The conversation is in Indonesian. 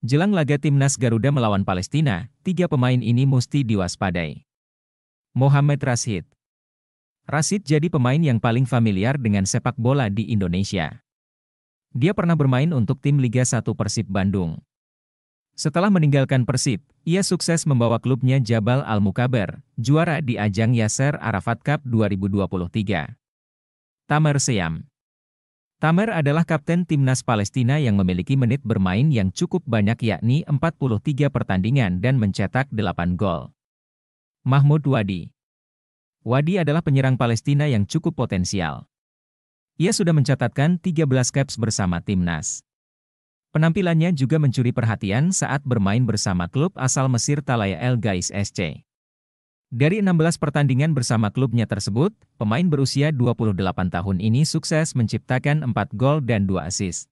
Jelang laga timnas Garuda melawan Palestina, tiga pemain ini mesti diwaspadai. Mohamed Rashid Rashid jadi pemain yang paling familiar dengan sepak bola di Indonesia. Dia pernah bermain untuk tim Liga 1 Persib Bandung. Setelah meninggalkan Persib, ia sukses membawa klubnya Jabal al Mukaber juara di ajang Yasser Arafat Cup 2023. Tamer Seyam Tamer adalah kapten timnas Palestina yang memiliki menit bermain yang cukup banyak yakni 43 pertandingan dan mencetak 8 gol. Mahmud Wadi Wadi adalah penyerang Palestina yang cukup potensial. Ia sudah mencatatkan 13 caps bersama timnas. Penampilannya juga mencuri perhatian saat bermain bersama klub asal Mesir Talaya El Gais SC. Dari 16 pertandingan bersama klubnya tersebut, pemain berusia 28 tahun ini sukses menciptakan 4 gol dan 2 assist.